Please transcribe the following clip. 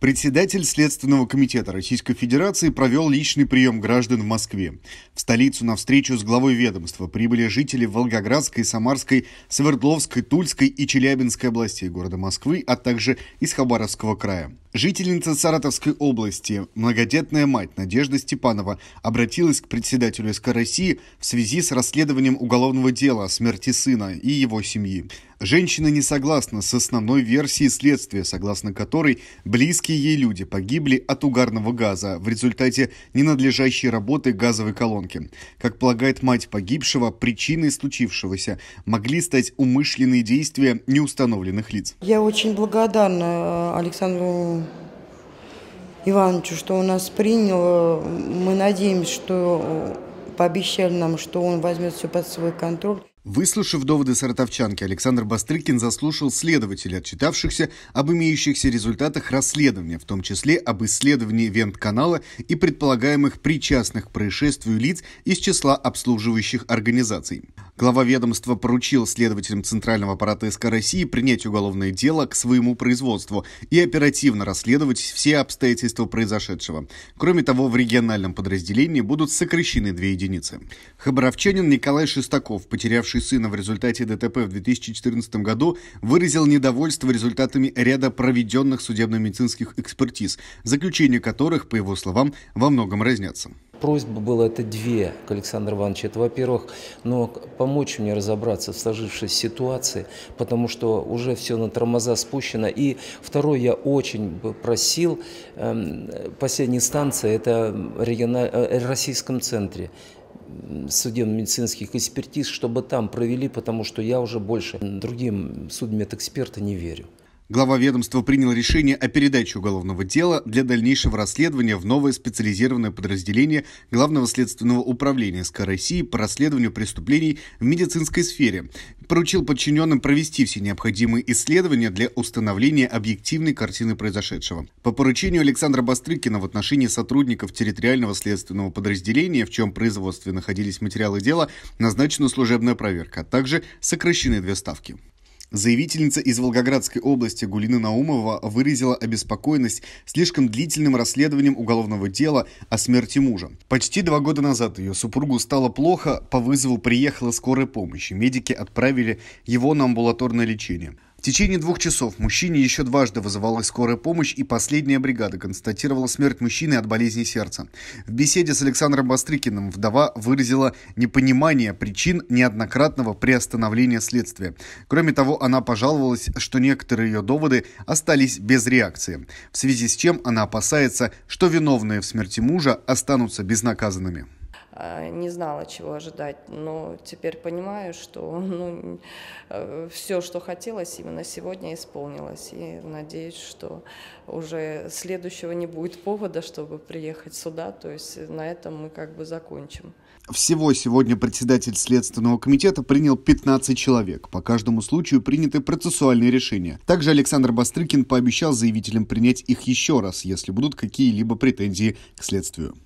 Председатель Следственного комитета Российской Федерации провел личный прием граждан в Москве. В столицу на встречу с главой ведомства прибыли жители Волгоградской, Самарской, Свердловской, Тульской и Челябинской областей города Москвы, а также из Хабаровского края. Жительница Саратовской области, многодетная мать Надежда Степанова, обратилась к председателю СК России в связи с расследованием уголовного дела о смерти сына и его семьи. Женщина не согласна с основной версией следствия, согласно которой близкие ей люди погибли от угарного газа в результате ненадлежащей работы газовой колонки. Как полагает мать погибшего, причиной случившегося могли стать умышленные действия неустановленных лиц. Я очень благодарна э, Александру Ивановичу, что он нас принял. Э, мы надеемся, что э, пообещали нам, что он возьмет все под свой контроль. Выслушав доводы саратовчанки, Александр Бастрыкин заслушал следователей, отчитавшихся об имеющихся результатах расследования, в том числе об исследовании Вент-канала и предполагаемых причастных к происшествию лиц из числа обслуживающих организаций. Глава ведомства поручил следователям Центрального аппарата СК России принять уголовное дело к своему производству и оперативно расследовать все обстоятельства произошедшего. Кроме того, в региональном подразделении будут сокращены две единицы. Хабаровчанин Николай Шестаков, потерявший сына в результате ДТП в 2014 году, выразил недовольство результатами ряда проведенных судебно-медицинских экспертиз, заключения которых, по его словам, во многом разнятся просьбы было это две к Александру Ивановичу. Это, во-первых, но помочь мне разобраться в сложившейся ситуации, потому что уже все на тормоза спущено. И второй я очень просил, эм, последняя станция – это в э, э, российском центре судебно-медицинских экспертиз, чтобы там провели, потому что я уже больше другим судмедэксперта не верю. Глава ведомства принял решение о передаче уголовного дела для дальнейшего расследования в новое специализированное подразделение Главного следственного управления СК России по расследованию преступлений в медицинской сфере. Поручил подчиненным провести все необходимые исследования для установления объективной картины произошедшего. По поручению Александра Бастрыкина в отношении сотрудников территориального следственного подразделения, в чем производстве находились материалы дела, назначена служебная проверка, а также сокращены две ставки. Заявительница из Волгоградской области Гулина Наумова выразила обеспокоенность слишком длительным расследованием уголовного дела о смерти мужа. Почти два года назад ее супругу стало плохо, по вызову приехала скорая помощь. Медики отправили его на амбулаторное лечение. В течение двух часов мужчине еще дважды вызывалась скорая помощь, и последняя бригада констатировала смерть мужчины от болезни сердца. В беседе с Александром Бастрыкиным вдова выразила непонимание причин неоднократного приостановления следствия. Кроме того, она пожаловалась, что некоторые ее доводы остались без реакции, в связи с чем она опасается, что виновные в смерти мужа останутся безнаказанными. Э, не знала, чего ожидать, но теперь понимаю, что ну, э, все, что хотелось, именно сегодня исполнилось. И надеюсь, что уже следующего не будет повода, чтобы приехать сюда, то есть на этом мы как бы закончим. Всего сегодня председатель Следственного комитета принял 15 человек. По каждому случаю приняты процессуальные решения. Также Александр Бастрыкин пообещал заявителям принять их еще раз, если будут какие-либо претензии к следствию.